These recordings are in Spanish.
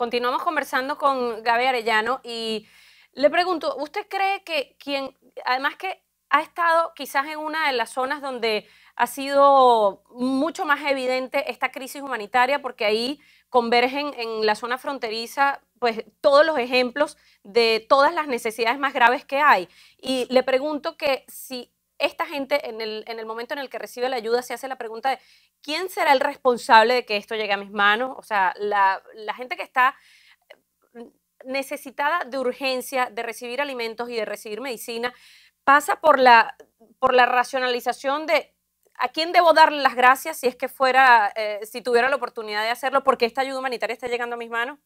Continuamos conversando con Gaby Arellano y le pregunto, ¿usted cree que quien, además que ha estado quizás en una de las zonas donde ha sido mucho más evidente esta crisis humanitaria, porque ahí convergen en la zona fronteriza pues todos los ejemplos de todas las necesidades más graves que hay. Y le pregunto que si esta gente en el, en el momento en el que recibe la ayuda se hace la pregunta de quién será el responsable de que esto llegue a mis manos, o sea, la, gente que está eh, necesitada de urgencia de recibir alimentos y de recibir medicina pasa por la, por la racionalización de a quién debo dar las gracias si es que fuera, eh, si tuviera la oportunidad de hacerlo, porque esta ayuda humanitaria está llegando a mis manos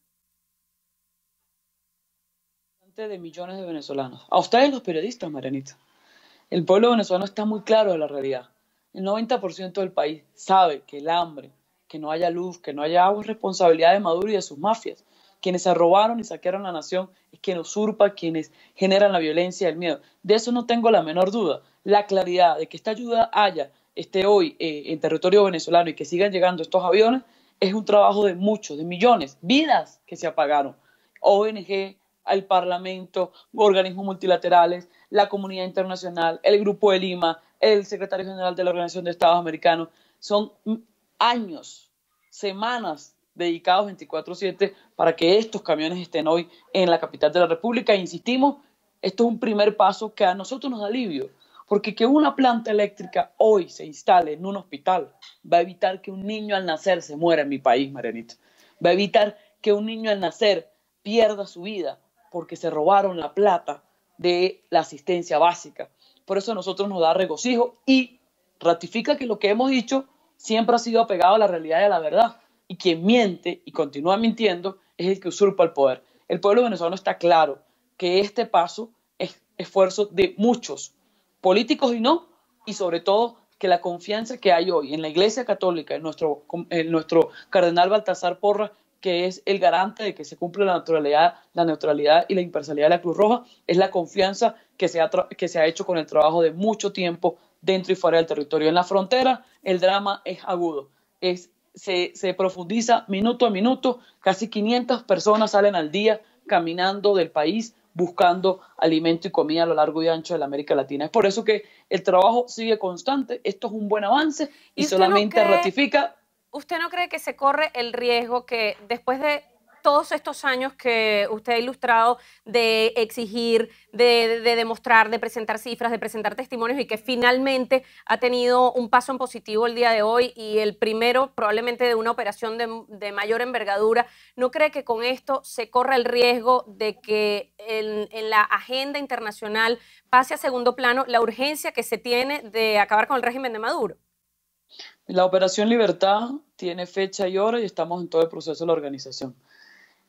de millones de venezolanos. A ustedes los periodistas, Maranita. El pueblo venezolano está muy claro de la realidad. El 90% del país sabe que el hambre, que no haya luz, que no haya agua es responsabilidad de Maduro y de sus mafias. Quienes se robaron y saquearon la nación es quien usurpa, quienes generan la violencia y el miedo. De eso no tengo la menor duda. La claridad de que esta ayuda haya, esté hoy eh, en territorio venezolano y que sigan llegando estos aviones, es un trabajo de muchos, de millones, vidas que se apagaron. ONG, al Parlamento, organismos multilaterales, la comunidad internacional, el Grupo de Lima, el secretario general de la Organización de Estados Americanos. Son años, semanas dedicados 24/7 para que estos camiones estén hoy en la capital de la República. E insistimos, esto es un primer paso que a nosotros nos da alivio, porque que una planta eléctrica hoy se instale en un hospital va a evitar que un niño al nacer se muera en mi país, Marianita. Va a evitar que un niño al nacer pierda su vida porque se robaron la plata de la asistencia básica. Por eso a nosotros nos da regocijo y ratifica que lo que hemos dicho siempre ha sido apegado a la realidad y a la verdad. Y quien miente y continúa mintiendo es el que usurpa el poder. El pueblo venezolano está claro que este paso es esfuerzo de muchos, políticos y no, y sobre todo que la confianza que hay hoy en la Iglesia Católica, en nuestro, en nuestro cardenal Baltasar Porra, que es el garante de que se cumple la neutralidad, la neutralidad y la imparcialidad de la Cruz Roja, es la confianza que se, ha que se ha hecho con el trabajo de mucho tiempo dentro y fuera del territorio. En la frontera el drama es agudo, es, se, profundiza minuto a minuto, casi 500 personas salen al día caminando del país buscando alimento y comida a lo largo y ancho de la América Latina. Es por eso que el trabajo sigue constante, esto es un buen avance y, solamente ratifica ¿usted no cree que se corre el riesgo que después de todos estos años que usted ha ilustrado de exigir, de, demostrar, de presentar cifras, de presentar testimonios y que finalmente ha tenido un paso en positivo el día de hoy y el primero probablemente de una operación de, mayor envergadura, ¿no cree que con esto se corra el riesgo de que en la agenda internacional pase a segundo plano la urgencia que se tiene de acabar con el régimen de Maduro? La operación Libertad tiene fecha y hora y estamos en todo el proceso de la organización.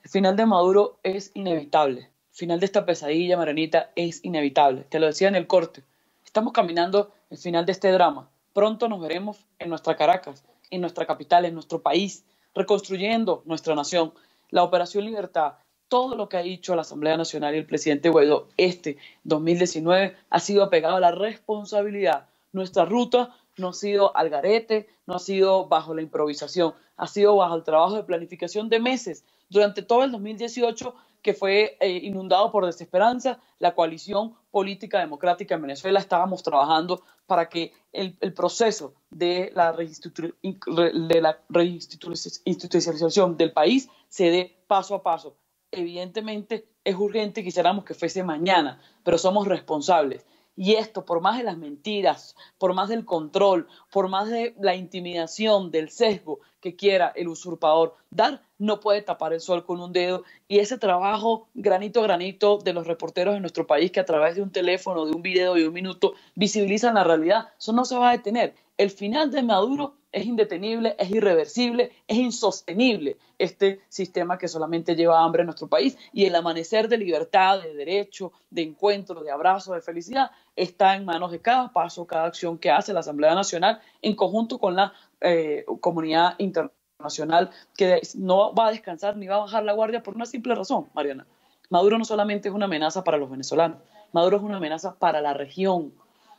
El final de Maduro es inevitable. El final de esta pesadilla, Maranita, es inevitable. Te lo decía en el corte. Estamos caminando el final de este drama. Pronto nos veremos en nuestra Caracas, en nuestra capital, en nuestro país, reconstruyendo nuestra nación. La Operación Libertad, todo lo que ha dicho la Asamblea Nacional y el presidente Guaidó este 2019 ha sido apegado a la responsabilidad nuestra ruta no ha sido al garete, no ha sido bajo la improvisación, ha sido bajo el trabajo de planificación de meses. Durante todo el 2018, que fue eh, inundado por desesperanza, la coalición política democrática en Venezuela estábamos trabajando para que el, proceso de la, de reinstitucionalización del país se dé paso a paso. Evidentemente es urgente, quisiéramos que fuese mañana, pero somos responsables y esto, por más de las mentiras, por más del control, por más de la intimidación, del sesgo que quiera el usurpador dar, no puede tapar el sol con un dedo. Y ese trabajo granito a granito de los reporteros de nuestro país que a través de un teléfono, de un video, de un minuto, visibilizan la realidad, eso no se va a detener. El final de Maduro es indetenible, es irreversible, es insostenible este sistema que solamente lleva hambre a nuestro país y el amanecer de libertad, de derecho, de encuentro, de abrazo, de felicidad está en manos de cada paso, cada acción que hace la Asamblea Nacional en conjunto con la eh, comunidad internacional que no va a descansar ni va a bajar la guardia por una simple razón, Mariana. Maduro no solamente es una amenaza para los venezolanos, Maduro es una amenaza para la región,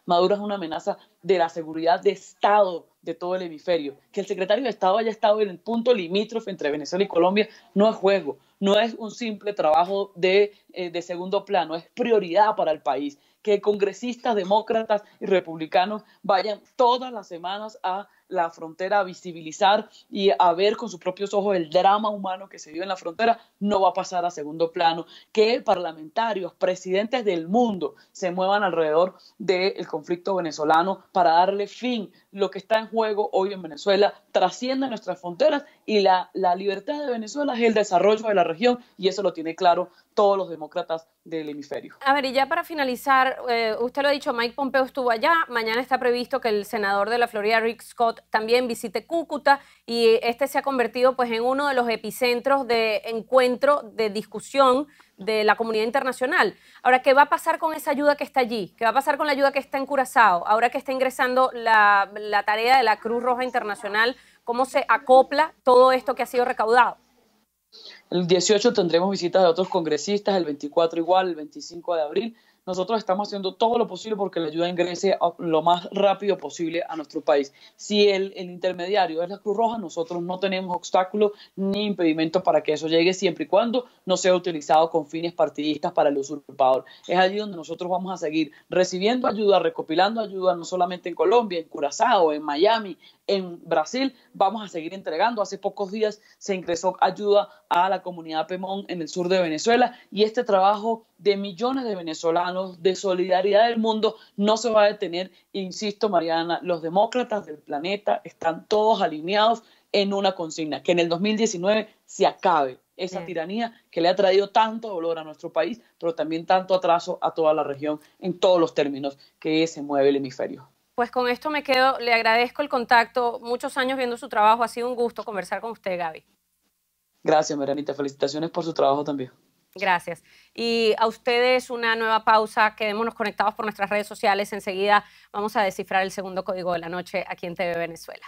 Maduro es una amenaza de la seguridad de Estado de todo el hemisferio. Que el secretario de Estado haya estado en el punto limítrofe entre Venezuela y Colombia no es juego, no es un simple trabajo de, eh, de segundo plano, es prioridad para el país. Que congresistas demócratas y republicanos vayan todas las semanas a la frontera, a visibilizar y a ver con sus propios ojos el drama humano que se vive en la frontera, no va a pasar a segundo plano. Que parlamentarios, presidentes del mundo se muevan alrededor del conflicto venezolano para darle fin lo que está en juego hoy en Venezuela trasciende nuestras fronteras y la, la, libertad de Venezuela es el desarrollo de la región y eso lo tiene claro todos los demócratas del hemisferio. A ver, y ya para finalizar, eh, usted lo ha dicho, Mike Pompeo estuvo allá, mañana está previsto que el senador de la Florida, Rick Scott, también visite Cúcuta y este se ha convertido pues en uno de los epicentros de encuentro, de discusión de la comunidad internacional. Ahora, ¿qué va a pasar con esa ayuda que está allí? ¿Qué va a pasar con la ayuda que está en Curazao? Ahora que está ingresando la, la tarea de la Cruz Roja Internacional, ¿cómo se acopla todo esto que ha sido recaudado? El 18 tendremos visitas de otros congresistas, el 24 igual, el 25 de abril, nosotros estamos haciendo todo lo posible porque la ayuda ingrese lo más rápido posible a nuestro país. Si el, intermediario es la Cruz Roja, nosotros no tenemos obstáculos ni impedimentos para que eso llegue siempre y cuando no sea utilizado con fines partidistas para el usurpador. Es allí donde nosotros vamos a seguir recibiendo ayuda, recopilando ayuda, no solamente en Colombia, en Curazao, en Miami, en Brasil, vamos a seguir entregando. Hace pocos días se ingresó ayuda a la comunidad Pemón en el sur de Venezuela y este trabajo de millones de venezolanos, de solidaridad del mundo, no se va a detener. Insisto, Mariana, los demócratas del planeta están todos alineados en una consigna, que en el 2019 se acabe esa tiranía que le ha traído tanto dolor a nuestro país, pero también tanto atraso a toda la región en todos los términos que se mueve el hemisferio. Pues con esto me quedo, le agradezco el contacto, muchos años viendo su trabajo, ha sido un gusto conversar con usted, Gaby. Gracias, Marianita, felicitaciones por su trabajo también. Gracias. Y a ustedes una nueva pausa. Quedémonos conectados por nuestras redes sociales. Enseguida vamos a descifrar el segundo código de la noche aquí en TV Venezuela.